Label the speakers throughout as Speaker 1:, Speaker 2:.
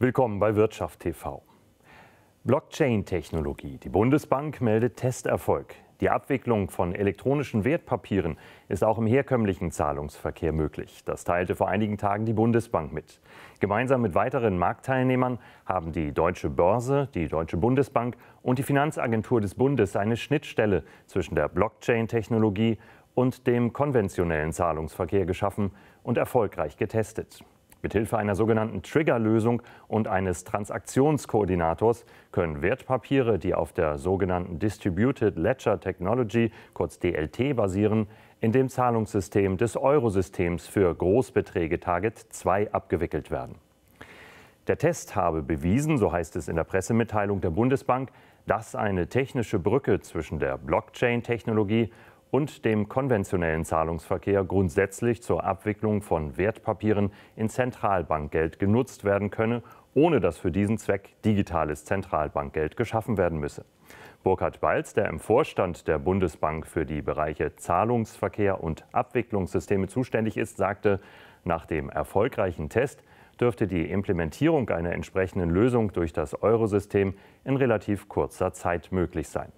Speaker 1: Willkommen bei Wirtschaft TV. Blockchain-Technologie. Die Bundesbank meldet Testerfolg. Die Abwicklung von elektronischen Wertpapieren ist auch im herkömmlichen Zahlungsverkehr möglich. Das teilte vor einigen Tagen die Bundesbank mit. Gemeinsam mit weiteren Marktteilnehmern haben die Deutsche Börse, die Deutsche Bundesbank und die Finanzagentur des Bundes eine Schnittstelle zwischen der Blockchain-Technologie und dem konventionellen Zahlungsverkehr geschaffen und erfolgreich getestet. Mithilfe einer sogenannten Triggerlösung und eines Transaktionskoordinators können Wertpapiere, die auf der sogenannten Distributed Ledger Technology, kurz DLT, basieren, in dem Zahlungssystem des Eurosystems für Großbeträge Target 2 abgewickelt werden. Der Test habe bewiesen, so heißt es in der Pressemitteilung der Bundesbank, dass eine technische Brücke zwischen der Blockchain-Technologie und dem konventionellen Zahlungsverkehr grundsätzlich zur Abwicklung von Wertpapieren in Zentralbankgeld genutzt werden könne, ohne dass für diesen Zweck digitales Zentralbankgeld geschaffen werden müsse. Burkhard Balz, der im Vorstand der Bundesbank für die Bereiche Zahlungsverkehr und Abwicklungssysteme zuständig ist, sagte, nach dem erfolgreichen Test dürfte die Implementierung einer entsprechenden Lösung durch das Eurosystem in relativ kurzer Zeit möglich sein.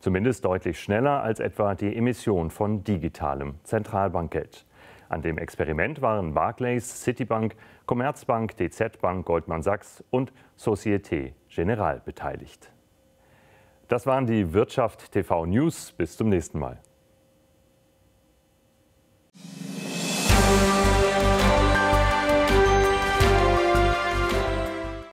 Speaker 1: Zumindest deutlich schneller als etwa die Emission von digitalem Zentralbankgeld. An dem Experiment waren Barclays, Citibank, Commerzbank, DZ Bank, Goldman Sachs und Societe Generale beteiligt. Das waren die Wirtschaft TV News. Bis zum nächsten Mal.